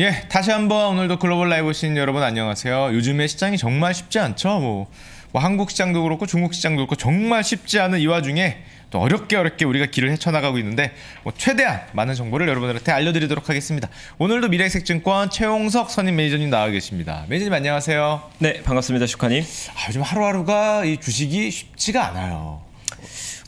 예, 다시 한번 오늘도 글로벌 라이브 신 여러분 안녕하세요. 요즘에 시장이 정말 쉽지 않죠. 뭐, 뭐, 한국 시장도 그렇고 중국 시장도 그렇고 정말 쉽지 않은 이 와중에 또 어렵게 어렵게 우리가 길을 헤쳐나가고 있는데 뭐 최대한 많은 정보를 여러분들한테 알려드리도록 하겠습니다. 오늘도 미래색증권 최홍석 선임 매니저님 나와 계십니다. 매니저님 안녕하세요. 네, 반갑습니다. 슈카님. 아, 요즘 하루하루가 이 주식이 쉽지가 않아요.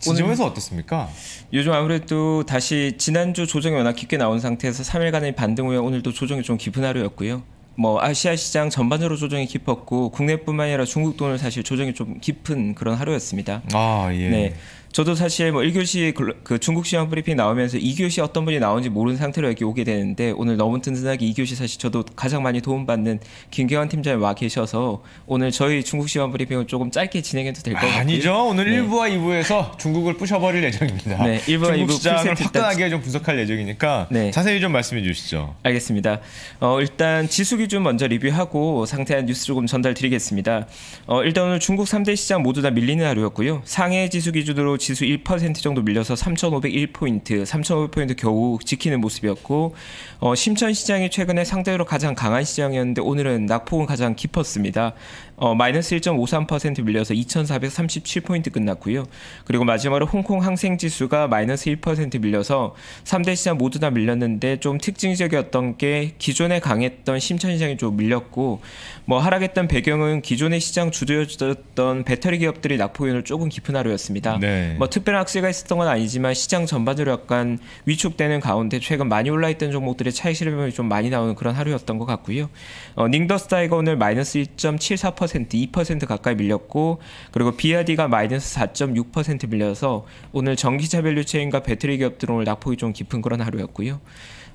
지점에서 어떻습니까? 요즘 아무래도 다시 지난주 조정이 워낙 깊게 나온 상태에서 3일간의 반등 후에 오늘도 조정이 좀 깊은 하루였고요. 뭐 아시아 시장 전반적으로 조정이 깊었고 국내뿐만 아니라 중국 돈을 사실 조정이 좀 깊은 그런 하루였습니다. 아 예. 네. 저도 사실 뭐 1교시 그 중국 시험 브리핑 나오면서 2교시 어떤 분이 나오는지 모르는 상태로 여기 오게 되는데 오늘 너무 든든하게 2교시 사실 저도 가장 많이 도움받는 김경환 팀장님 와 계셔서 오늘 저희 중국 시험 브리핑을 조금 짧게 진행해도 될 것 같아요. 아니죠. 오늘 네. 1부와 2부에서 중국을 부셔버릴 예정입니다. 네, 1부와 중국 2부 시장을 화끈하게 좀 분석할 예정이니까 네. 자세히 좀 말씀해 주시죠. 알겠습니다. 어, 일단 지수 기준 먼저 리뷰하고 상세한 뉴스 조금 전달드리겠습니다. 어, 일단 오늘 중국 3대 시장 모두 다 밀리는 하루였고요. 상해 지수 기준으로 지수 1% 정도 밀려서 3,501포인트, 3,500포인트 겨우 지키는 모습이었고 어, 심천 시장이 최근에 상대로 가장 강한 시장이었는데 오늘은 낙폭은 가장 깊었습니다. 어, 마이너스 1.53% 밀려서 2,437포인트 끝났고요. 그리고 마지막으로 홍콩 항생지수가 마이너스 1% 밀려서 3대 시장 모두 다 밀렸는데 좀 특징적이었던 게 기존에 강했던 심천시장이 좀 밀렸고 뭐 하락했던 배경은 기존의 시장 주도였던 배터리 기업들이 낙폭연을 조금 깊은 하루였습니다. 네. 뭐 특별한 악세가 있었던 건 아니지만 시장 전반적으로 약간 위축되는 가운데 최근 많이 올라있던 종목들의 차익 실험이 좀 많이 나오는 그런 하루였던 것 같고요. 어, 닝더스타이거 오늘 마이너스 1.74% 3%, 2% 가까이 밀렸고 그리고 BRD가 마이너스 4.6% 밀려서 오늘 전기차 밸류체인과 배터리 기업 들 오늘 낙폭이 좀 깊은 그런 하루였고요.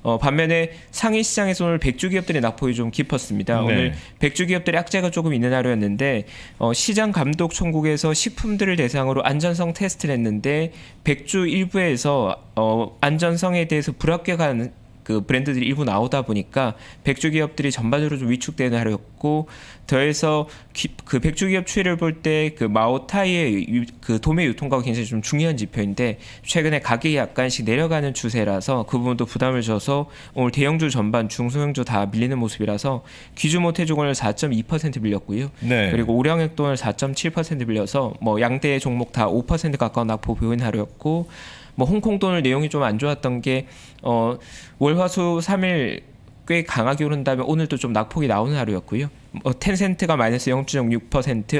어, 반면에 상위 시장에서 오늘 백주 기업들의 낙폭이 좀 깊었습니다. 네. 오늘 백주 기업들의 악재가 조금 있는 하루였는데 어, 시장 감독 총국에서 식품들을 대상으로 안전성 테스트를 했는데 백주 일부에서 어, 안전성에 대해서 불합격한 그 브랜드들이 일부 나오다 보니까 백주 기업들이 전반적으로 좀 위축되는 하였고 루 더해서 기, 그 백주 기업 추이를 볼 때 그 마오타이의 유, 그 도매 유통가가 굉장히 좀 중요한 지표인데 최근에 가격이 약간씩 내려가는 추세라서 그 부분도 부담을 줘서 오늘 대형주 전반 중소형주 다 밀리는 모습이라서 기주모 태종을 4.2% 밀렸고요. 네. 그리고 오량액 돈을 4.7% 밀려서 뭐 양대 종목 다 5% 가까운 낙폭 보인 하루였고 뭐 홍콩 돈을 내용이 좀 안 좋았던 게 어, 월화수 3일 꽤 강하게 오른 다음에 오늘도 좀 낙폭이 나오는 하루였고요. 어, 텐센트가 마이너스 0 6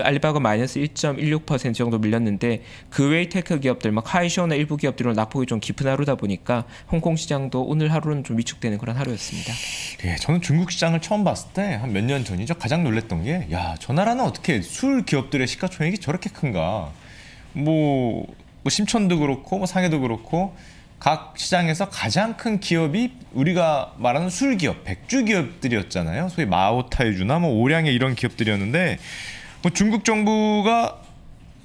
알리바가 마이너스 1.16% 정도 밀렸는데 그 외의 테크 기업들, 막 하이쇼나 일부 기업들은 낙폭이 좀 깊은 하루다 보니까 홍콩 시장도 오늘 하루는 좀 위축되는 그런 하루였습니다. 예, 저는 중국 시장을 처음 봤을 때 한 몇 년 전이죠. 가장 놀랬던 게, 야, 저 나라는 어떻게 술 기업들의 시가총액이 저렇게 큰가? 뭐뭐 심천도 그렇고 뭐 상해도 그렇고 각 시장에서 가장 큰 기업이 우리가 말하는 술 기업, 백주 기업들이었잖아요. 소위 마오타이주나 뭐 오량의 이런 기업들이었는데 뭐 중국 정부가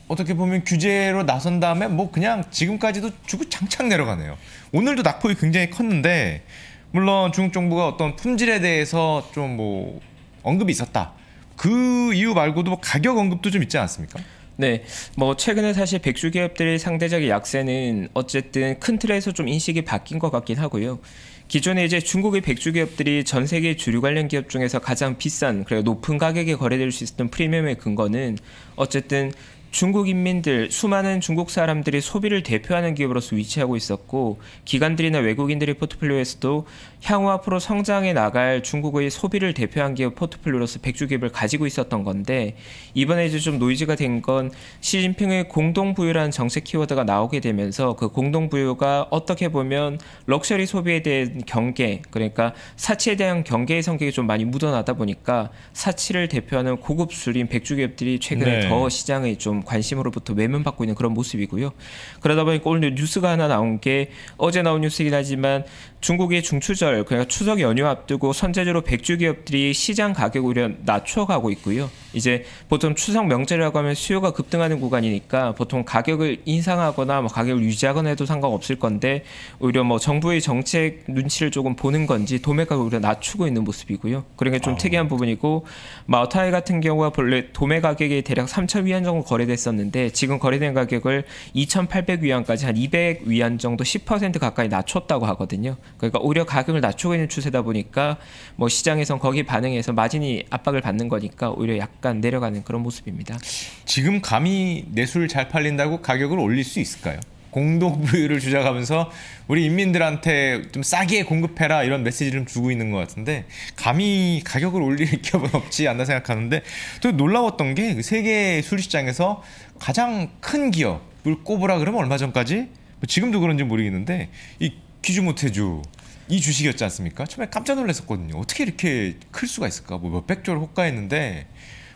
어떻게 보면 규제로 나선 다음에 뭐 그냥 지금까지도 주구장창 내려가네요. 오늘도 낙폭이 굉장히 컸는데 물론 중국 정부가 어떤 품질에 대해서 좀 뭐 언급이 있었다. 그 이유 말고도 뭐 가격 언급도 좀 있지 않습니까? 네, 뭐 최근에 사실 백수 기업들의 상대적 약세는 어쨌든 큰 틀에서 좀 인식이 바뀐 것 같긴 하고요. 기존에 이제 중국의 백주 기업들이 전 세계 주류 관련 기업 중에서 가장 비싼 그리고 높은 가격에 거래될 수 있었던 프리미엄의 근거는 어쨌든 중국 인민들 수많은 중국 사람들이 소비를 대표하는 기업으로서 위치하고 있었고 기관들이나 외국인들의 포트폴리오에서도 향후 앞으로 성장해 나갈 중국의 소비를 대표한 기업 포트폴리오로서 백주 기업을 가지고 있었던 건데 이번에 이제 좀 노이즈가 된 건 시진핑의 공동 부유라는 정책 키워드가 나오게 되면서 그 공동 부유가 어떻게 보면 럭셔리 소비에 대한 경계 그러니까 사치에 대한 경계의 성격이 좀 많이 묻어나다 보니까 사치를 대표하는 고급 술인 백주 기업들이 최근에 네. 더시장에좀 관심으로부터 외면받고 있는 그런 모습이고요. 그러다 보니까 오늘 뉴스가 하나 나온 게 어제 나온 뉴스이긴 하지만 중국이 중추절, 그러니까 추석 연휴 앞두고 선제적으로 백주 기업들이 시장 가격 오려 낮춰가고 있고요. 이제 보통 추석 명절이라고 하면 수요가 급등하는 구간이니까 보통 가격을 인상하거나 뭐 가격을 유지하거나 해도 상관없을 건데 오히려 뭐 정부의 정책 눈치를 조금 보는 건지 도매가 오히려 낮추고 있는 모습이고요. 그런 그러니까 게좀 아. 특이한 부분이고 마우타이 같은 경우가 본래 도매 가격이 대략 3천 위안 정도 거래됐었는데 지금 거래된 가격을 2,800 위안까지 한 200 위안 정도 10% 가까이 낮췄다고 하거든요. 그러니까 오히려 가격을 낮추고 있는 추세다 보니까 뭐 시장에선 거기 반응해서 마진이 압박을 받는 거니까 오히려 약간 내려가는 그런 모습입니다. 지금 감히 내수잘 팔린다고 가격을 올릴 수 있을까요? 공동 부유를 주장하면서 우리 인민들한테 좀 싸게 공급해라 이런 메시지를 좀 주고 있는 것 같은데 감히 가격을 올릴 기업은 없지 않나 생각하는데 또 놀라웠던 게 그 세계 술 시장에서 가장 큰 기업을 꼽으라 그러면 얼마 전까지 뭐 지금도 그런지 모르겠는데 이 귀주못해주이 주식이었지 않습니까? 처음에 깜짝 놀랐었거든요. 어떻게 이렇게 클 수가 있을까? 뭐 몇백 조를 호가했는데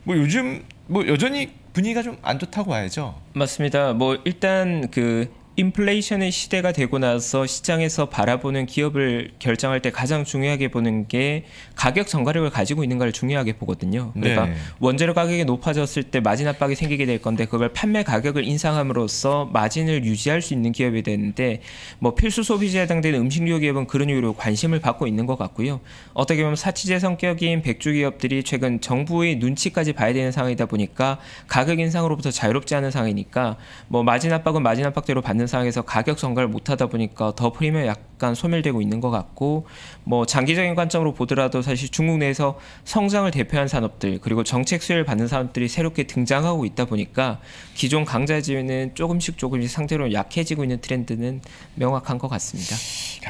뭐 요즘 뭐 여전히 분위기가 좀 안 좋다고 봐야죠. 맞습니다. 뭐 일단 그 인플레이션의 시대가 되고 나서 시장에서 바라보는 기업을 결정할 때 가장 중요하게 보는 게 가격 전가력을 가지고 있는가를 중요하게 보거든요. 그러니까 네. 원재료 가격이 높아졌을 때 마진 압박이 생기게 될 건데 그걸 판매 가격을 인상함으로써 마진을 유지할 수 있는 기업이 되는데 뭐 필수 소비재에 해당되는 음식료 기업은 그런 이유로 관심을 받고 있는 것 같고요. 어떻게 보면 사치재 성격인 백주 기업들이 최근 정부의 눈치까지 봐야 되는 상황이다 보니까 가격 인상으로부터 자유롭지 않은 상황이니까 뭐 마진 압박은 마진 압박대로 받는 있는 상황에서 가격 전가를 못하다 보니까 더 프리미엄이 약간 소멸되고 있는 것 같고 뭐 장기적인 관점으로 보더라도 사실 중국 내에서 성장을 대표한 산업들 그리고 정책 수혜를 받는 산업들이 새롭게 등장하고 있다 보니까 기존 강자지는 위 조금씩 조금씩 상대로 약해지고 있는 트렌드는 명확한 것 같습니다.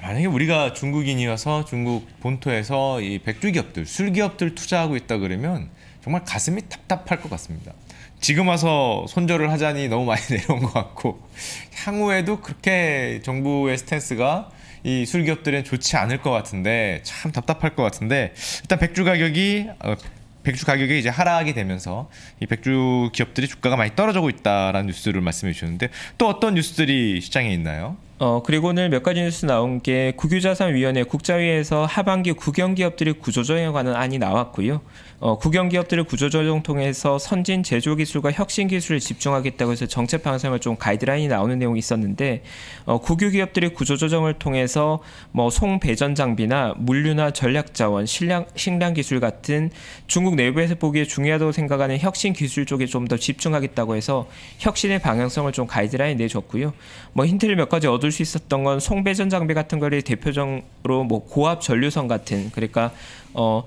만약에 우리가 중국인이어서 중국 본토에서 이 백주 기업들, 술 기업들 투자하고 있다 그러면 정말 가슴이 답답할 것 같습니다. 지금 와서 손절을 하자니 너무 많이 내려온 것 같고 향후에도 그렇게 정부의 스탠스가 이 술기업들은 좋지 않을 것 같은데 참 답답할 것 같은데 일단 백주 가격이 어, 백주 가격이 이제 하락이 되면서 이 백주 기업들이 주가가 많이 떨어지고 있다라는 뉴스를 말씀해 주셨는데 또 어떤 뉴스들이 시장에 있나요? 어, 그리고 오늘 몇 가지 뉴스 나온 게 국유자산위원회 국자위에서 하반기 국영기업들의 구조조정에 관한 안이 나왔고요. 어, 국영기업들의 구조조정 통해서 선진 제조기술과 혁신기술을 집중하겠다고 해서 정책 방향을 좀 가이드라인이 나오는 내용이 있었는데 어, 국유기업들의 구조조정을 통해서 뭐 송배전 장비나 물류나 전략자원, 식량, 기술 같은 중국 내부에서 보기에 중요하다고 생각하는 혁신기술 쪽에 좀 더 집중하겠다고 해서 혁신의 방향성을 좀 가이드라인 내줬고요. 뭐 힌트를 몇 가지 얻을 얻을 수 있었던 건 송배전 장비 같은 거를 대표적으로 뭐 고압 전류선 같은 그러니까 어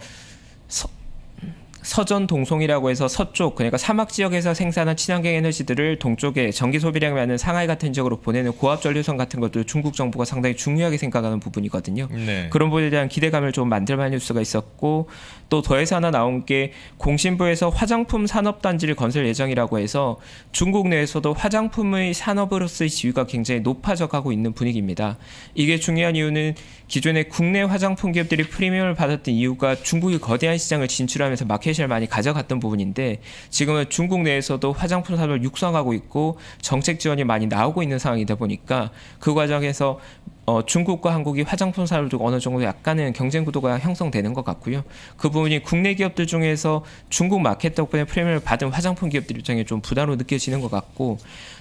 서전 동송이라고 해서 서쪽 그러니까 사막 지역에서 생산한 친환경 에너지들을 동쪽에 전기 소비량이 많은 상하이 같은 지역으로 보내는 고압 전류선 같은 것도 중국 정부가 상당히 중요하게 생각하는 부분이거든요. 네. 그런 부분에 대한 기대감을 좀 만들만한 뉴스가 있었고 또 더해서 하나 나온 게 공신부에서 화장품 산업 단지를 건설 예정이라고 해서 중국 내에서도 화장품의 산업으로서의 지위가 굉장히 높아져가고 있는 분위기입니다. 이게 중요한 이유는 기존의 국내 화장품 기업들이 프리미엄을 받았던 이유가 중국이 거대한 시장을 진출하면서 마켓 마켓을 많이 가져갔던 부분인데 지금은 중국 내에서도 화장품 산업을 육성하고 있고 정책 지원이 많이 나오고 있는 상황이다 보니까 그 과정에서 어, 중국과 한국이 화장품 산업도 어느 정도 약간은 경쟁 구도가 형성되는 것 같고요. 그 부분이 국내 기업들 중에서 중국 마켓 덕분에 프리미엄을 받은 화장품 기업들 입장에 좀 부담으로 느껴지는 것 같고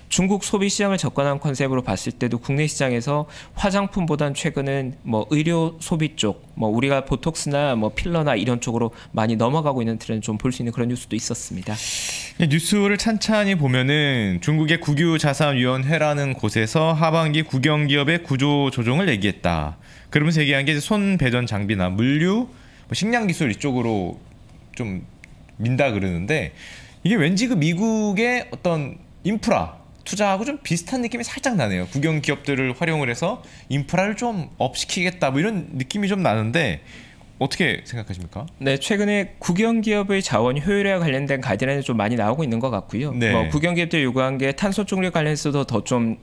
중국 소비 시장을 접근한 컨셉으로 봤을 때도 국내 시장에서 화장품보단 최근은 뭐 의료 소비 쪽, 뭐 우리가 보톡스나 뭐 필러나 이런 쪽으로 많이 넘어가고 있는 트렌드 좀볼 수 있는 그런 뉴스도 있었습니다. 네, 뉴스를 찬찬히 보면은 중국의 국유자산위원회라는 곳에서 하반기 국영기업의 구조 조정을 얘기했다. 그러면서 얘기한 게 손 배전 장비나 물류, 뭐 식량 기술 이쪽으로 좀 민다 그러는데 이게 왠지 그 미국의 어떤 인프라 투자하고 좀 비슷한 느낌이 살짝 나네요. 국영 기업들을 활용을 해서 인프라를 좀 업시키겠다 뭐 이런 느낌이 좀 나는데 어떻게 생각하십니까? 네, 최근에 국영 기업의 자원 효율화 관련된 가이드라인이 좀 많이 나오고 있는 것 같고요. 네. 뭐 국영 기업들 요구한 게 탄소 중립 관련해서도 더좀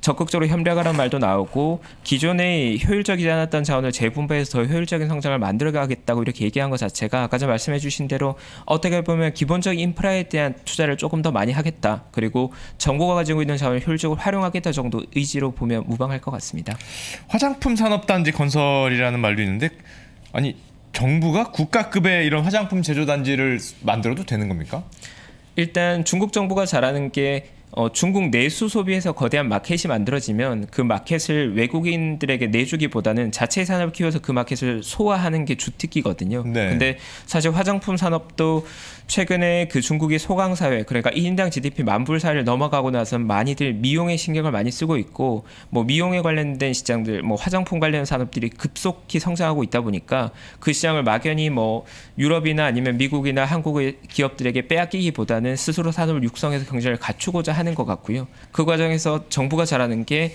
적극적으로 협력하라는 말도 나오고 기존에 효율적이지 않았던 자원을 재분배해서 더 효율적인 성장을 만들어가겠다고 이렇게 얘기한 것 자체가 아까 전 말씀해주신 대로 어떻게 보면 기본적인 인프라에 대한 투자를 조금 더 많이 하겠다 그리고 정부가 가지고 있는 자원을 효율적으로 활용하겠다 정도 의지로 보면 무방할 것 같습니다. 화장품 산업단지 건설이라는 말도 있는데 아니 정부가 국가급의 이런 화장품 제조단지를 만들어도 되는 겁니까? 일단 중국 정부가 잘하는 게 어, 중국 내수 소비에서 거대한 마켓이 만들어지면 그 마켓을 외국인들에게 내주기보다는 자체 산업을 키워서 그 마켓을 소화하는 게 주특기거든요. 네. 근데 사실 화장품 산업도 최근에 그중국의 소강 사회 그러니까 1인당 GDP 만불 사회를 넘어가고 나서 많이들 미용에 신경을 많이 쓰고 있고 뭐 미용에 관련된 시장들 뭐 화장품 관련 산업들이 급속히 성장하고 있다 보니까 그 시장을 막연히 뭐 유럽이나 아니면 미국이나 한국의 기업들에게 빼앗기기보다는 스스로 산업을 육성해서 경제를 갖추고자 하는 것 같고요. 그 과정에서 정부가 잘하는 게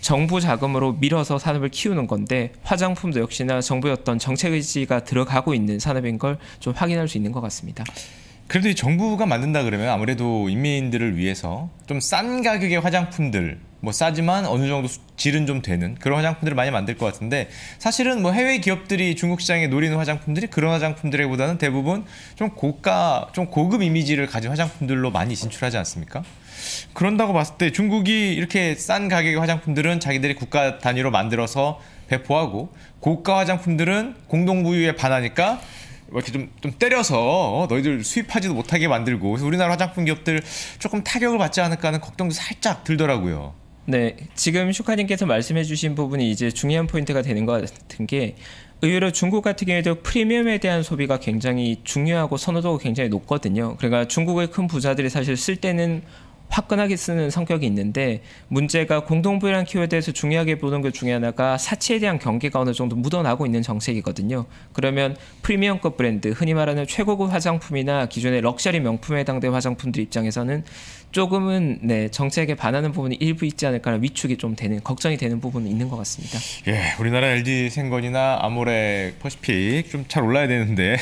정부 자금으로 밀어서 산업을 키우는 건데 화장품도 역시나 정부의 어떤 정책 의지가 들어가고 있는 산업인 걸 좀 확인할 수 있는 것 같습니다. 그래도 정부가 만든다 그러면 아무래도 인민들을 위해서 좀 싼 가격의 화장품들 뭐 싸지만 어느 정도 질은 좀 되는 그런 화장품들을 많이 만들 것 같은데 사실은 뭐 해외 기업들이 중국 시장에 노리는 화장품들이 그런 화장품들보다는 대부분 좀 고가 좀 고급 이미지를 가진 화장품들로 많이 진출하지 않습니까? 그런다고 봤을 때 중국이 이렇게 싼 가격의 화장품들은 자기들이 국가 단위로 만들어서 배포하고 고가 화장품들은 공동부유에 반하니까 뭐 이렇게 좀, 좀 때려서 어, 너희들 수입하지도 못하게 만들고 그래서 우리나라 화장품 기업들 조금 타격을 받지 않을까 하는 걱정도 살짝 들더라고요. 네, 지금 슈카님께서 말씀해주신 부분이 이제 중요한 포인트가 되는 것 같은 게 의외로 중국 같은 경우에도 프리미엄에 대한 소비가 굉장히 중요하고 선호도가 굉장히 높거든요. 그러니까 중국의 큰 부자들이 사실 쓸 때는 화끈하게 쓰는 성격이 있는데 문제가 공동부양 키워드에서 중요하게 보는 것 중에 하나가 사치에 대한 경계가 어느 정도 묻어나고 있는 정책이거든요. 그러면 프리미엄급 브랜드, 흔히 말하는 최고급 화장품이나 기존의 럭셔리 명품에 해당된 화장품들 입장에서는 조금은 네, 정책에 반하는 부분이 일부 있지 않을까라는 위축이 좀 되는 걱정이 되는 부분은 있는 것 같습니다. 예, 우리나라 LG 생건이나 아모레 퍼시픽 좀 잘 올라야 되는데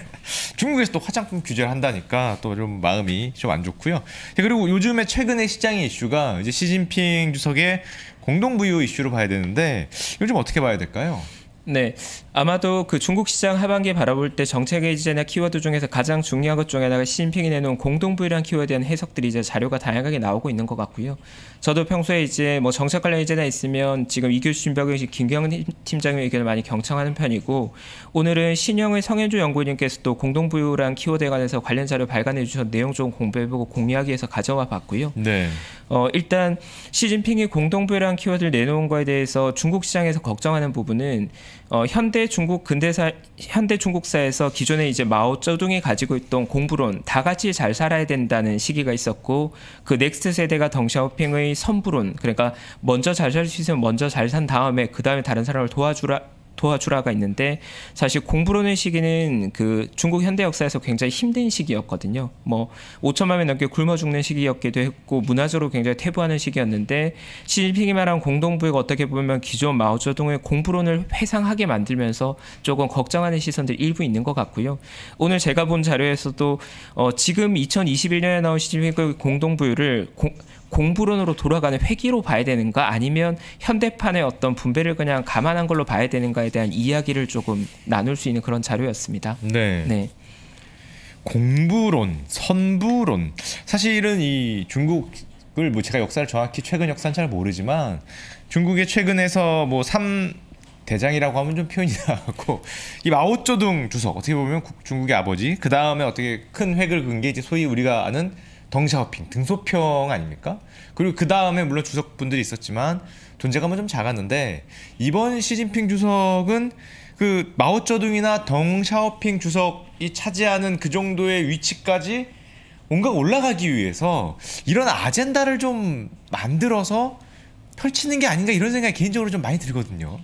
중국에서 또 화장품 규제를 한다니까 또 좀 마음이 좀 안 좋고요. 예, 그리고 요즘에 최근에 시장의 이슈가 이제 시진핑 주석의 공동 부유 이슈로 봐야 되는데 요즘 어떻게 봐야 될까요? 네, 아마도 그 중국 시장 하반기 바라볼 때 정책 의지제나 키워드 중에서 가장 중요한 것 중에 하나가 시진핑이 내놓은 공동부위란 키워드에 대한 해석들이 이제 자료가 다양하게 나오고 있는 것 같고요. 저도 평소에 이제 뭐 정책 관련 의제나 있으면 지금 이규신벽의 김경은 팀장의 의견을 많이 경청하는 편이고 오늘은 신영의 성현주 연구원님께서 도 공동부유란 키워드에 관해서 관련 자료 발간해 주셔서 내용 좀 공부해보고 공유하기 위해서 가져와 봤고요. 네. 어, 일단 시진핑이 공동부유란 키워드를 내놓은 거에 대해서 중국 시장에서 걱정하는 부분은 어, 현대 중국 근대사 현대 중국사에서 기존에 이제 마오쩌둥이 가지고 있던 공부론 다 같이 잘 살아야 된다는 시기가 있었고 그 넥스트 세대가 덩샤오핑의 선부론 그러니까 먼저 잘 살 수 있으면 먼저 잘 산 다음에 그 다음에 다른 사람을 도와주라 도와주라가 있는데 사실 공부로는 시기는 그 중국 현대 역사에서 굉장히 힘든 시기였거든요. 뭐 5천만 명 넘게 굶어 죽는 시기였기도 했고 문화적으로 굉장히 퇴보하는 시기였는데 시진핑이 말한 공동부가 어떻게 보면 기존 마오쩌둥의 공부론을 회상하게 만들면서 조금 걱정하는 시선들 일부 있는 것 같고요. 오늘 제가 본 자료에서도 어 지금 2021년에 나온 시진핑 공동부유를 공, 공부론으로 돌아가는 회기로 봐야 되는가 아니면 현대판의 어떤 분배를 그냥 감안한 걸로 봐야 되는가에 대한 이야기를 조금 나눌 수 있는 그런 자료였습니다. 네. 네. 공부론, 선부론. 사실은 이 중국을 뭐 제가 역사를 정확히 최근 역사는 잘 모르지만 중국의 최근에서 뭐3 대장이라고 하면 좀 표현이 나고 이 마오쩌둥 주석 어떻게 보면 중국의 아버지 그 다음에 어떻게 큰 획을 그게 이제 소위 우리가 아는 덩샤오핑 등소평 아닙니까? 그리고 그 다음에 물론 주석분들이 있었지만 존재감은 좀 작았는데 이번 시진핑 주석은 그 마오쩌둥이나 덩샤오핑 주석이 차지하는 그 정도의 위치까지 뭔가 올라가기 위해서 이런 아젠다를 좀 만들어서 펼치는 게 아닌가 이런 생각이 개인적으로 좀 많이 들거든요.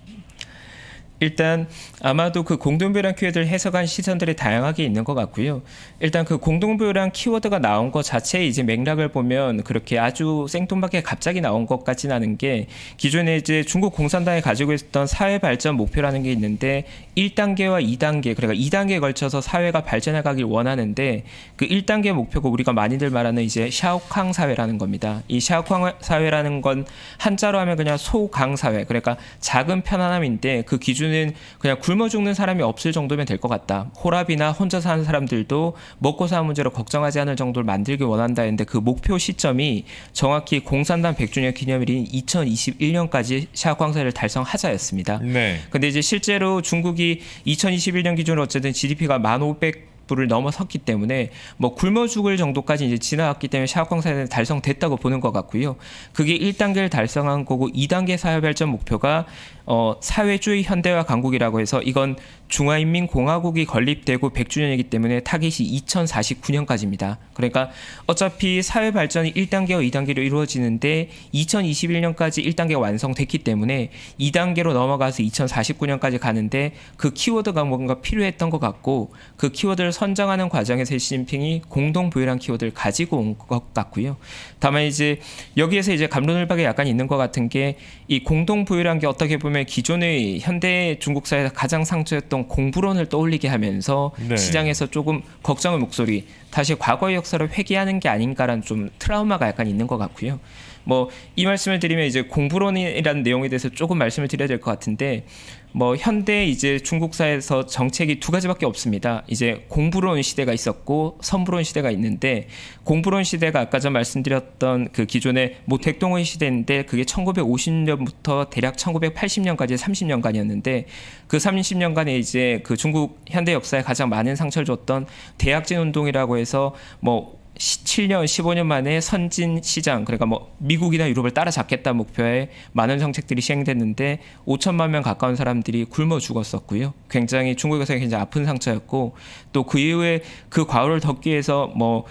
일단 아마도 그 공동묘랑 키워드를 해석한 시선들이 다양하게 있는 것 같고요. 일단 그 공동묘랑 키워드가 나온 것 자체의 이제 맥락을 보면 그렇게 아주 생뚱맞게 갑자기 나온 것까지 나는 게 기존에 이제 중국 공산당이 가지고 있었던 사회 발전 목표라는 게 있는데 1단계와 2단계 그러니까 2단계에 걸쳐서 사회가 발전해 가길 원하는데 그 1단계 목표가 우리가 많이들 말하는 이제 샤오캉 사회라는 겁니다. 이 샤오캉 사회라는 건 한자로 하면 그냥 소강 사회 그러니까 작은 편안함인데 그 기준 이유는 그냥 굶어 죽는 사람이 없을 정도면 될 것 같다. 호랍이나 혼자 사는 사람들도 먹고 사는 문제로 걱정하지 않을 정도를 만들길 원한다 했는데 그 목표 시점이 정확히 공산당 100주년 기념일인 2021년까지 샤광세를 달성하자였습니다. 네. 근데 이제 실제로 중국이 2021년 기준으로 어쨌든 GDP가 1,500 불을 넘어섰기 때문에 뭐 굶어 죽을 정도까지 이제 지나갔기 때문에 샤오광산은 달성됐다고 보는 것 같고요. 그게 1단계를 달성한 거고 2단계 사회 발전 목표가 어, 사회주의 현대화 강국이라고 해서 이건 중화인민공화국이 건립되고 100주년이기 때문에 타깃이 2049년까지입니다. 그러니까 어차피 사회 발전이 1단계와 2단계로 이루어지는데 2021년까지 1단계 가 완성됐기 때문에 2단계로 넘어가서 2049년까지 가는데 그 키워드가 뭔가 필요했던 것 같고 그 키워드를 선정하는 과정에서 시진핑이 공동 부유란 키워드를 가지고 온 것 같고요. 다만 이제 여기에서 이제 감론을박에 약간 있는 것 같은 게이 공동 부유란 게 어떻게 보면 기존의 현대 중국 사회에서 가장 상처였던 공부론을 떠올리게 하면서 네. 시장에서 조금 걱정의 목소리, 다시 과거의 역사를 회귀하는 게아닌가라는좀 트라우마가 약간 있는 것 같고요. 뭐이 말씀을 드리면 이제 공부론이라는 내용에 대해서 조금 말씀을 드려야 될 것 같은데 뭐 현대 이제 중국사에서 정책이 두 가지밖에 없습니다. 이제 공부론 시대가 있었고 선부론 시대가 있는데 공부론 시대가 아까 전 말씀드렸던 그 기존의 모택동의 시대인데 그게 1950년부터 대략 1980년까지 30년간이었는데 그 30년간에 이제 그 중국 현대 역사에 가장 많은 상처를 줬던 대약진 운동이라고 해서 뭐 17년, 15년 만에 선진 시장, 그러니까 뭐 미국이나 유럽을 따라잡겠다 목표에 많은 정책들이 시행됐는데 5천만 명 가까운 사람들이 굶어 죽었었고요. 굉장히 중국에서 굉장히 아픈 상처였고 또 그 이후에 그 과오를 덮기 위해서 뭐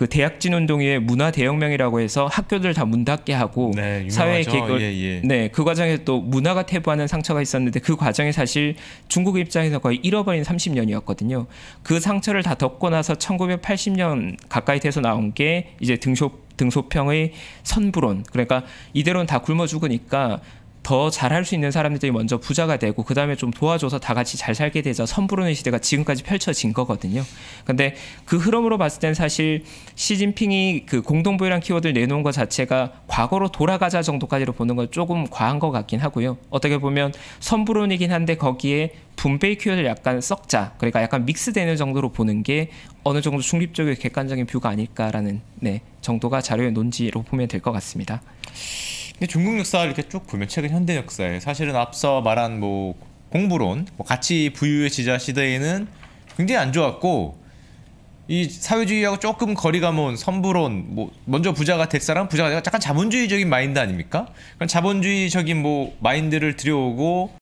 그 대학진 운동의 문화 대혁명이라고 해서 학교들 다문 닫게 하고 네, 사회 개혁을 예, 예. 네그 과정에서 또 문화가 태부하는 상처가 있었는데 그과정에 사실 중국 입장에서 거의 잃어버린 30년이었거든요. 그 상처를 다 덮고 나서 1980년 가까이 돼서 나온 게 이제 등소 등소평의 선불론 그러니까 이대로는 다 굶어 죽으니까 더 잘할 수 있는 사람들이 먼저 부자가 되고 그 다음에 좀 도와줘서 다 같이 잘 살게 되자 선부르의 시대가 지금까지 펼쳐진 거거든요. 근데 그 흐름으로 봤을 땐 사실 시진핑이 그공동부유란 키워드를 내놓은 것 자체가 과거로 돌아가자 정도까지로 보는 건 조금 과한 것 같긴 하고요. 어떻게 보면 선부론이긴 한데 거기에 분배의 키워드를 약간 썩자 그러니까 약간 믹스되는 정도로 보는 게 어느 정도 중립적이고 객관적인 뷰가 아닐까라는 네, 정도가 자료의 논지로 보면 될 것 같습니다. 근데 중국 역사를 이렇게 쭉 보면 최근 현대 역사에 사실은 앞서 말한 뭐 공부론, 뭐 가치 부유의 지자 시대에는 굉장히 안 좋았고 이 사회주의하고 조금 거리가 먼 선부론, 뭐 먼저 부자가 될 사람 부자가 되가 약간 자본주의적인 마인드 아닙니까? 그런 자본주의적인 뭐 마인드를 들여오고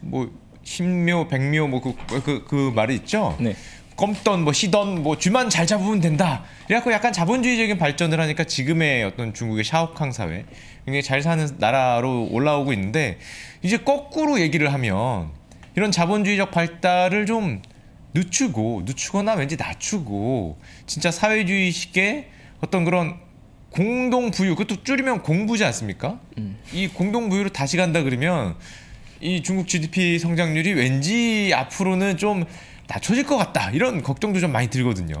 뭐 신묘, 백묘 뭐그그그 그, 그 말이 있죠. 네. 검던 뭐 시던 뭐 쥐만 잘 잡으면 된다. 이래갖고 약간 자본주의적인 발전을 하니까 지금의 어떤 중국의 샤오캉 사회 굉장히 잘 사는 나라로 올라오고 있는데 이제 거꾸로 얘기를 하면 이런 자본주의적 발달을 좀 늦추고 늦추거나 왠지 낮추고 진짜 사회주의식의 어떤 그런 공동 부유 그것도 줄이면 공부지 않습니까? 음. 이 공동 부유로 다시 간다 그러면 이 중국 GDP 성장률이 왠지 앞으로는 좀 다쳐질것 같다 이런 걱정도 좀 많이 들거든요.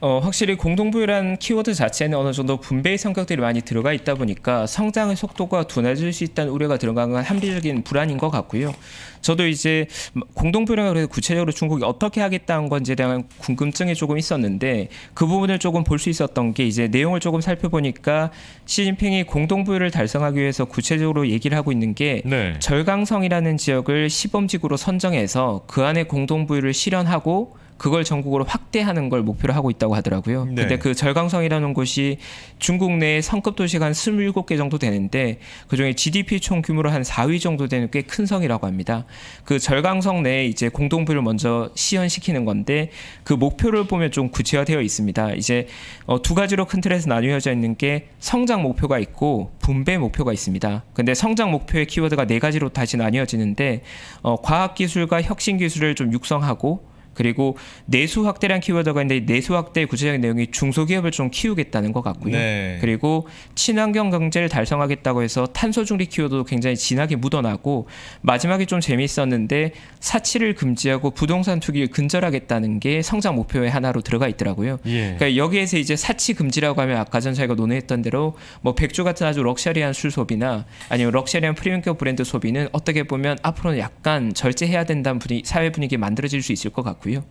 어, 확실히 공동부유란 키워드 자체는 어느 정도 분배의 성격들이 많이 들어가 있다 보니까 성장의 속도가 둔해질 수 있다는 우려가 들어간 건 합리적인 불안인 것 같고요. 저도 이제 공동부유랑 그래서 구체적으로 중국이 어떻게 하겠다는 건지에 대한 궁금증이 조금 있었는데 그 부분을 조금 볼 수 있었던 게 이제 내용을 조금 살펴보니까 시진핑이 공동부유를 달성하기 위해서 구체적으로 얘기를 하고 있는 게 네. 절강성이라는 지역을 시범지구로 선정해서 그 안에 공동부유를 실현하고 그걸 전국으로 확대하는 걸 목표로 하고 있다고 하더라고요. 네. 근데 그 절강성이라는 곳이 중국 내에 성급 도시가 한 27개 정도 되는데 그중에 GDP 총 규모로 한 4위 정도 되는 꽤 큰 성이라고 합니다. 그 절강성 내에 이제 공동부를 먼저 시연시키는 건데 그 목표를 보면 좀 구체화되어 있습니다. 이제 어, 두 가지로 큰 틀에서 나뉘어져 있는 게 성장 목표가 있고 분배 목표가 있습니다. 근데 성장 목표의 키워드가 네 가지로 다시 나뉘어지는데 어, 과학 기술과 혁신 기술을 좀 육성하고 그리고 내수 확대란 키워드가 있는데 내수 확대의 구체적인 내용이 중소기업을 좀 키우겠다는 것 같고요. 네. 그리고 친환경 경제를 달성하겠다고 해서 탄소 중립 키워드도 굉장히 진하게 묻어나고 마지막에 좀 재미있었는데 사치를 금지하고 부동산 투기를 근절하겠다는 게 성장 목표의 하나로 들어가 있더라고요. 예. 그러니까 여기에서 이제 사치 금지라고 하면 아까 전 저희가 논의했던 대로 뭐 백주 같은 아주 럭셔리한 술 소비나 아니면 럭셔리한 프리미엄 브랜드 소비는 어떻게 보면 앞으로는 약간 절제해야 된다는 분위 사회 분위기 만들어질 수 있을 것 같고. 있고요.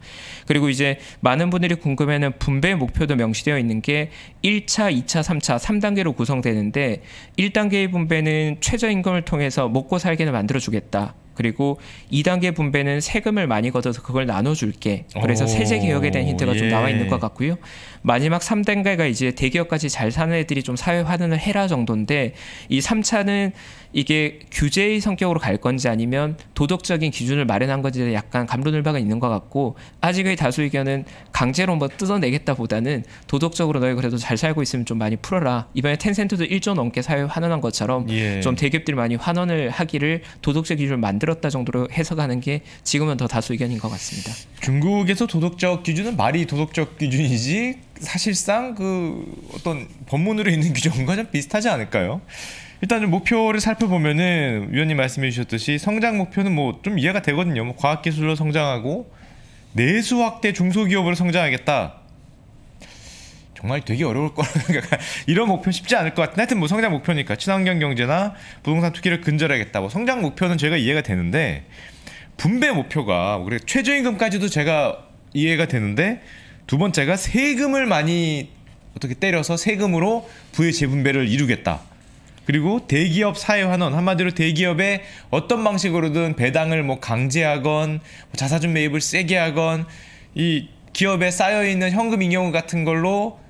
그리고 이제 많은 분들이 궁금해하는 분배 목표도 명시되어 있는 게 1차, 2차, 3차, 3단계로 구성되는데 1단계의 분배는 최저임금을 통해서 먹고 살게는 만들어주겠다. 그리고 2단계 분배는 세금을 많이 걷어서 그걸 나눠줄게. 그래서 세제 개혁에 대한 힌트가 예. 좀 나와 있는 것 같고요. 마지막 3단계가 이제 대기업까지 잘 사는 애들이 좀 사회 환원을 해라 정도인데 이 3차는 이게 규제의 성격으로 갈 건지 아니면 도덕적인 기준을 마련한 건지에 약간 감론을박은 있는 것 같고 아직의 다수 의견은 강제로 뭐 뜯어내겠다보다는 도덕적으로 너희 그래도 잘 살고 있으면 좀 많이 풀어라 이번에 텐센트도 1조 넘게 사회 환원한 것처럼 예. 좀 대기업들이 많이 환원을 하기를 도덕적 기준을 만들었다 정도로 해석하는 게 지금은 더 다수 의견인 것 같습니다. 중국에서 도덕적 기준은 말이 도덕적 기준이지 사실상 그 어떤 법문으로 있는 규정과 좀 비슷하지 않을까요? 일단 은 목표를 살펴보면은 위원님 말씀해 주셨듯이 성장 목표는 뭐 좀 이해가 되거든요. 뭐 과학기술로 성장하고 내수 확대 중소기업으로 성장하겠다. 정말 되게 어려울 거라 생각 이런 목표 쉽지 않을 것 같은데 하여튼 뭐 성장 목표니까 친환경 경제나 부동산 투기를 근절하겠다 뭐 성장 목표는 제가 이해가 되는데 분배 목표가 그래 최저임금까지도 제가 이해가 되는데 두 번째가 세금을 많이 어떻게 때려서 세금으로 부의 재분배를 이루겠다 그리고 대기업 사회환원 한마디로 대기업에 어떤 방식으로든 배당을 뭐 강제하건 뭐 자사주 매입을 세게 하건 이 기업에 쌓여있는 현금 인용 같은 걸로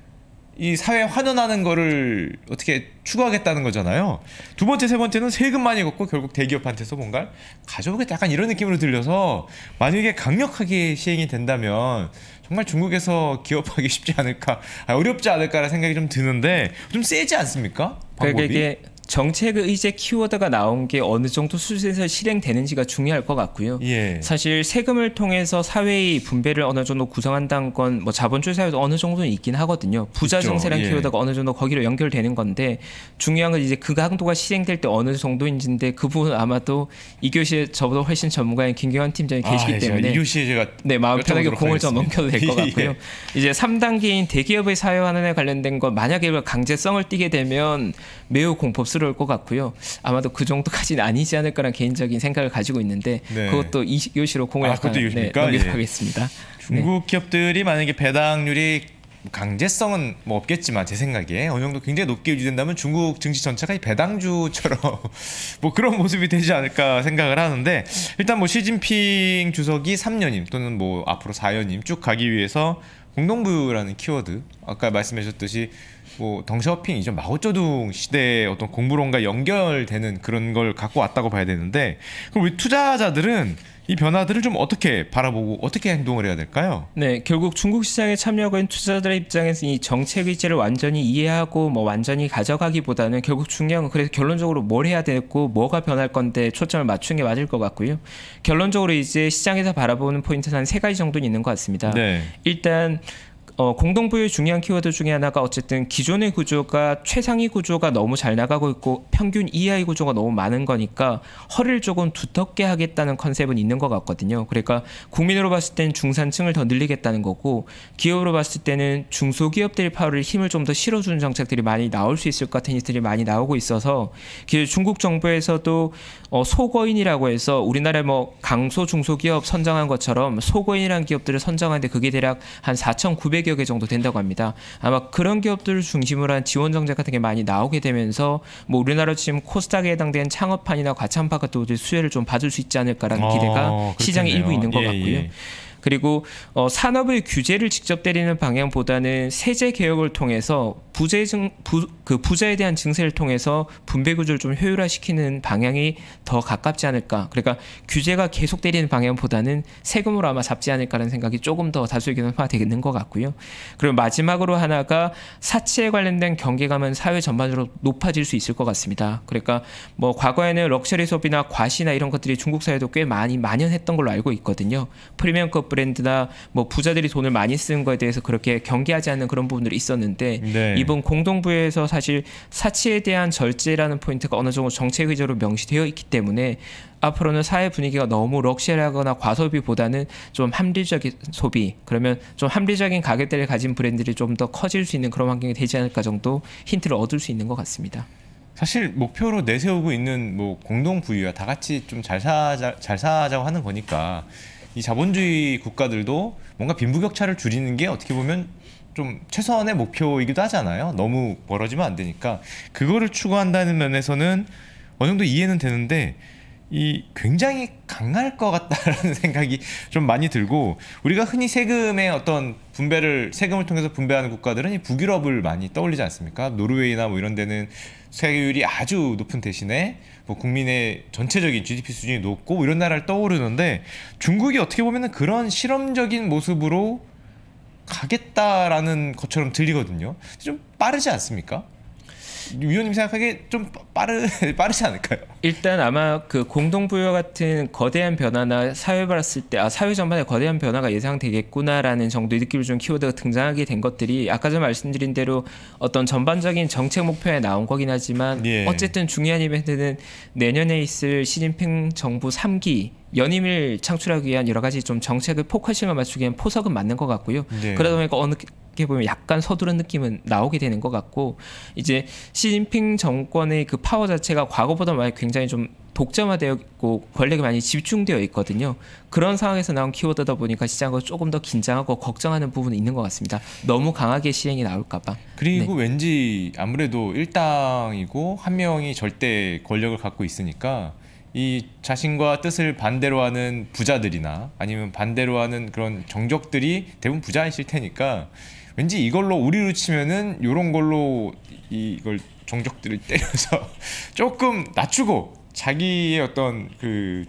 이 사회 환원하는 거를 어떻게 추구하겠다는 거잖아요. 두 번째, 세 번째는 세금 많이 걷고 결국 대기업한테서 뭔가 가져오겠다 약간 이런 느낌으로 들려서 만약에 강력하게 시행이 된다면 정말 중국에서 기업하기 쉽지 않을까 아니, 어렵지 않을까라는 생각이 좀 드는데 좀 세지 않습니까? 방법이? 그게 정책의 이제 키워드가 나온 게 어느 정도 수준에서 실행되는지가 중요할 것 같고요. 예. 사실 세금을 통해서 사회의 분배를 어느 정도 구성한다는 건 뭐 자본주의 사회도 어느 정도는 있긴 하거든요. 부자 정세란 예. 키워드가 어느 정도 거기로 연결되는 건데 중요한 건 이제 그 강도가 실행될 때 어느 정도인지인데 그 부분 은 아마도 이 교시에 저보다 훨씬 전문가인 김경환 팀장이 계시기 아, 예, 때문에 이 교시에 제가 네 마음 편하게 공을 좀 넘겨도 될것 예. 같고요. 이제 삼단계인 대기업의 사회화에 관련된 건 만약에 강제성을 띠게 되면 매우 공포스러울 것 같고요. 아마도 그 정도까지는 아니지 않을까라는 개인적인 생각을 가지고 있는데 네. 그것도 20요시로 공을 아, 약간 네, 넘기겠습니다. 예. 중국 네. 기업들이 만약에 배당률이 강제성은 뭐 없겠지만 제 생각에 어느 정도 굉장히 높게 유지된다면 중국 증시 전체가 배당주처럼 뭐 그런 모습이 되지 않을까 생각을 하는데 일단 뭐 시진핑 주석이 3년임 또는 뭐 앞으로 4년임 쭉 가기 위해서 공동부라는 키워드 아까 말씀하셨듯이 뭐 덩샤오핑 이죠 마오쩌둥 시대의 어떤 공부론과 연결되는 그런 걸 갖고 왔다고 봐야 되는데 그럼 우리 투자자들은 이 변화들을 좀 어떻게 바라보고 어떻게 행동을 해야 될까요? 네, 결국 중국 시장에 참여하고 있는 투자자들의 입장에서 이 정책 의지를 완전히 이해하고 뭐 완전히 가져가기보다는 결국 중요한 건 그래서 결론적으로 뭘 해야 되고 뭐가 변할 건데 초점을 맞춘 게 맞을 것 같고요. 결론적으로 이제 시장에서 바라보는 포인트는 한세 가지 정도는 있는 것 같습니다. 네. 일단 어, 공동부의 중요한 키워드 중에 하나가 어쨌든 기존의 구조가 최상위 구조가 너무 잘 나가고 있고 평균 이하의 구조가 너무 많은 거니까 허를 조금 두텁게 하겠다는 컨셉은 있는 것 같거든요. 그러니까 국민으로 봤을 때는 중산층을 더 늘리겠다는 거고 기업으로 봤을 때는 중소기업들이 파워를 힘을 좀 더 실어주는 정책들이 많이 나올 수 있을 것 같은 일들이 많이 나오고 있어서 그 중국 정부에서도 어, 소거인이라고 해서 우리나라에 뭐 강소 중소기업 선정한 것처럼 소거인이라는 기업들을 선정하는데 그게 대략 한4,900 200여 개 정도 된다고 합니다. 아마 그런 기업들을 중심으로 한 지원 정책 같은 게 많이 나오게 되면서 뭐우리나라 지금 코스닥에 해당된 창업판이나 과찬파가 또 수혜를 좀 받을 수 있지 않을까라는 기대가 어, 시장에 일부 있는 것 예, 같고요. 예. 그리고 어, 산업의 규제를 직접 때리는 방향보다는 세제 개혁을 통해서 부재 증, 부, 그 부자에 대한 증세를 통해서 분배 구조를 좀 효율화시키는 방향이 더 가깝지 않을까. 그러니까 규제가 계속 때리는 방향보다는 세금으로 아마 잡지 않을까라는 생각이 조금 더 다수의 견해 되는 것 같고요. 그리고 마지막으로 하나가 사치에 관련된 경계감은 사회 전반적으로 높아질 수 있을 것 같습니다. 그러니까 뭐 과거에는 럭셔리 소비나 과시나 이런 것들이 중국 사회도 꽤 많이 만연했던 걸로 알고 있거든요. 프리미엄급 브랜드나 뭐 부자들이 돈을 많이 쓰는 거에 대해서 그렇게 경계하지 않는 그런 부분들이 있었는데 네. 이번 공동부에서 사실 사치에 대한 절제라는 포인트가 어느 정도 정책 의제로 명시되어 있기 때문에 앞으로는 사회 분위기가 너무 럭셔리하거나 과소비보다는 좀 합리적인 소비 그러면 좀 합리적인 가격대를 가진 브랜드들이 좀 더 커질 수 있는 그런 환경이 되지 않을까 정도 힌트를 얻을 수 있는 것 같습니다. 사실 목표로 내세우고 있는 뭐 공동 부유야 다 같이 좀 잘 사자 잘 사자고 하는 거니까 이 자본주의 국가들도 뭔가 빈부격차를 줄이는 게 어떻게 보면 좀 최소한의 목표이기도 하잖아요. 너무 멀어지면 안 되니까 그거를 추구한다는 면에서는 어느 정도 이해는 되는데 이 굉장히 강할 것 같다라는 생각이 좀 많이 들고 우리가 흔히 세금의 어떤 분배를 세금을 통해서 분배하는 국가들은 이 북유럽을 많이 떠올리지 않습니까? 노르웨이나 뭐 이런 데는 세율이 아주 높은 대신에 뭐 국민의 전체적인 GDP 수준이 높고 뭐 이런 나라를 떠오르는데 중국이 어떻게 보면 그런 실험적인 모습으로 가겠다라는 것처럼 들리거든요. 좀 빠르지 않습니까? 위원님 생각하기에 좀 빠르 빠르지 않을까요? 일단 아마 그 공동부여 같은 거대한 변화나 사회 봤을 때 아 사회 전반에 거대한 변화가 예상되겠구나라는 정도의 느낌을 좀 키워드가 등장하게 된 것들이 아까 전 말씀드린 대로 어떤 전반적인 정책 목표에 나온 거긴 하지만 예. 어쨌든 중요한 이벤트는 내년에 있을 시진핑 정부 3기 연임을 창출하기 위한 여러 가지 좀정책을 포커싱을 맞추기엔 포석은 맞는 것 같고요. 네. 그러다 보니까 어느 게 보면 약간 서두른 느낌은 나오게 되는 것 같고 이제 시진핑 정권의 그 파워 자체가 과거보다 많이 굉장히 좀 독점화되어 있고 권력이 많이 집중되어 있거든요. 그런 상황에서 나온 키워드다 보니까 시장과 조금 더 긴장하고 걱정하는 부분이 있는 것 같습니다. 너무 강하게 시행이 나올까봐. 그리고 네. 왠지 아무래도 일당이고 한 명이 절대 권력을 갖고 있으니까 이 자신과 뜻을 반대로 하는 부자들이나 아니면 반대로 하는 그런 정적들이 대부분 부자이실 테니까 왠지 이걸로 우리로 치면은 요런 걸로 이걸 정적들을 때려서 조금 낮추고 자기의 어떤 그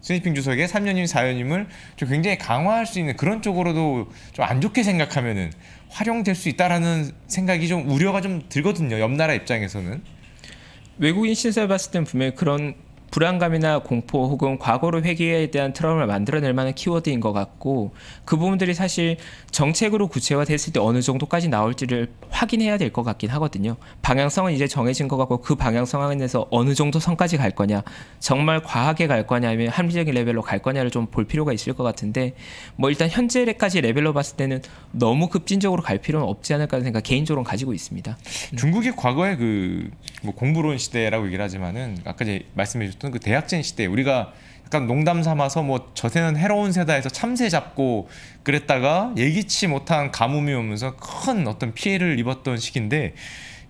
스니핑 주석의 3년임 4년임을 좀 굉장히 강화할 수 있는 그런 쪽으로도 좀 안 좋게 생각하면은 활용될 수 있다라는 생각이 좀 우려가 좀 들거든요. 옆 나라 입장에서는 외국인 시세 봤을 땐 분명히 그런 불안감이나 공포 혹은 과거로 회귀에 대한 트라우마를 만들어낼 만한 키워드인 것 같고 그 부분들이 사실 정책으로 구체화됐을 때 어느 정도까지 나올지를 확인해야 될 것 같긴 하거든요. 방향성은 이제 정해진 것 같고 그 방향성 안에서 어느 정도 선까지 갈 거냐 정말 과하게 갈 거냐 아니면 합리적인 레벨로 갈 거냐를 좀 볼 필요가 있을 것 같은데 뭐 일단 현재까지 레벨로 봤을 때는 너무 급진적으로 갈 필요는 없지 않을까 하는 생각 개인적으로 는 가지고 있습니다. 중국이 과거에 그 뭐 공부론 시대라고 얘기를 하지만은 아까 이제 말씀해 주셨던 어떤 그대학진 시대 우리가 약간 농담 삼아서 뭐저세는 해로운 세다에서 참새 잡고 그랬다가 예기치 못한 가뭄이 오면서 큰 어떤 피해를 입었던 시기인데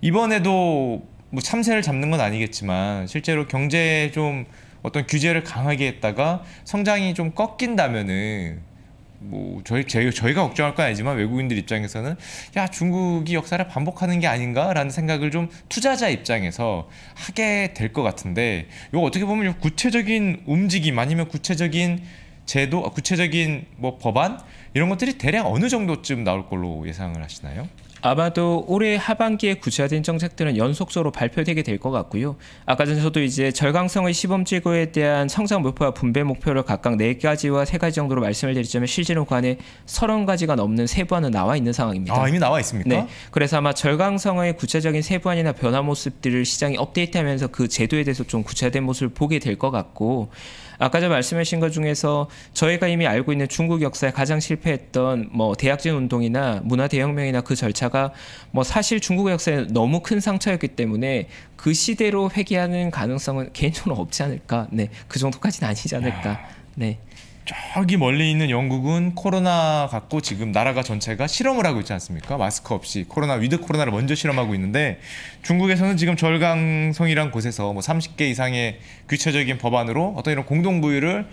이번에도 뭐 참새를 잡는 건 아니겠지만 실제로 경제에 좀 어떤 규제를 강하게 했다가 성장이 좀 꺾인다면은 뭐 저희 저희 저희가 걱정할 건 아니지만 외국인들 입장에서는 야 중국이 역사를 반복하는 게 아닌가라는 생각을 좀 투자자 입장에서 하게 될 것 같은데 이거 어떻게 보면 구체적인 움직임 아니면 구체적인 제도 아, 구체적인 뭐 법안 이런 것들이 대략 어느 정도쯤 나올 걸로 예상을 하시나요? 아마도 올해 하반기에 구체화된 정책들은 연속적으로 발표되게 될 것 같고요. 아까 전에 저도 이제 절강성의 시범지구에 대한 성장 목표와 분배 목표를 각각 4가지와 3가지 정도로 말씀을 드리자면 실제로 관에 그 30가지가 넘는 세부안은 나와 있는 상황입니다. 아, 이미 나와 있습니까? 네. 그래서 아마 절강성의 구체적인 세부안이나 변화 모습들을 시장이 업데이트하면서 그 제도에 대해서 좀 구체화된 모습을 보게 될 것 같고 아까 전 말씀하신 것 중에서 저희가 이미 알고 있는 중국 역사에 가장 실패했던 뭐 대학진 운동이나 문화 대혁명이나 그 절차가 하다가 뭐 사실 중국 역사에 너무 큰 상처였기 때문에 그 시대로 회귀하는 가능성은 개인적으로 없지 않을까. 네, 그 정도까지는 아니지 않을까. 네. 저기 멀리 있는 영국은 코로나 갖고 지금 나라가 전체가 실험을 하고 있지 않습니까? 마스크 없이 코로나 위드 코로나를 먼저 실험하고 있는데 중국에서는 지금 절강성이란 곳에서 뭐 30개 이상의 규체적인 법안으로 어떤 이런 공동 부유를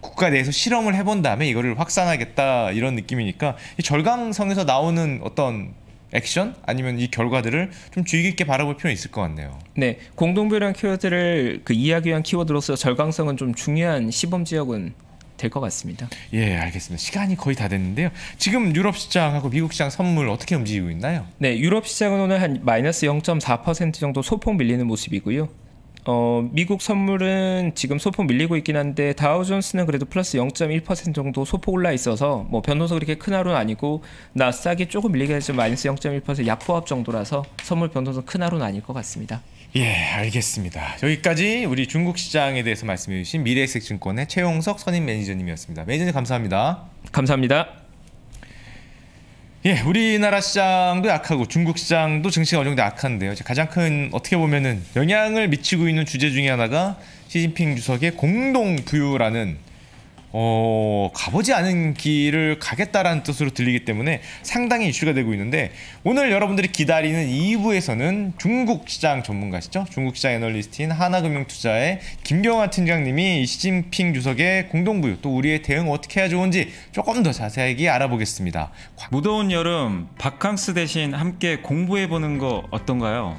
국가 내에서 실험을 해본 다음에 이거를 확산하겠다 이런 느낌이니까 이 절강성에서 나오는 어떤 액션 아니면 이 결과들을 좀 주의 깊게 바라볼 필요 있을 것 같네요. 네, 공동묘란 키워드를 그 이야기한 키워드로서 절강성은 좀 중요한 시범 지역은 될 것 같습니다. 예, 알겠습니다. 시간이 거의 다 됐는데요. 지금 유럽 시장하고 미국 시장 선물 어떻게 움직이고 있나요? 네, 유럽 시장은 오늘 한 마이너스 0.4% 정도 소폭 밀리는 모습이고요. 어, 미국 선물은 지금 소폭 밀리고 있긴 한데 다우존스는 그래도 플러스 0.1% 정도 소폭 올라 있어서 뭐변동성 그렇게 큰 하루는 아니고 나스닥이 조금 밀리긴 했지만 마이너스 0.1% 약보합 정도라서 선물 변동성큰 하루는 아닐 것 같습니다. 예, 알겠습니다. 여기까지 우리 중국 시장에 대해서 말씀해 주신 미래에셋증권의 최용석 선임 매니저님이었습니다. 매니저님 감사합니다. 감사합니다. 예, 우리나라 시장도 약하고 중국 시장도 증시가 어느 정도 약한데요. 가장 큰 어떻게 보면은 영향을 미치고 있는 주제 중에 하나가 시진핑 주석의 공동 부유라는 어, 가보지 않은 길을 가겠다라는 뜻으로 들리기 때문에 상당히 이슈가 되고 있는데 오늘 여러분들이 기다리는 2부에서는 중국 시장 전문가시죠? 중국 시장 애널리스트인 하나금융투자의 김병환 팀장님이 시진핑 주석의 공동부유 또 우리의 대응 어떻게 해야 좋은지 조금 더 자세하게 알아보겠습니다. 무더운 여름 바캉스 대신 함께 공부해보는 거 어떤가요?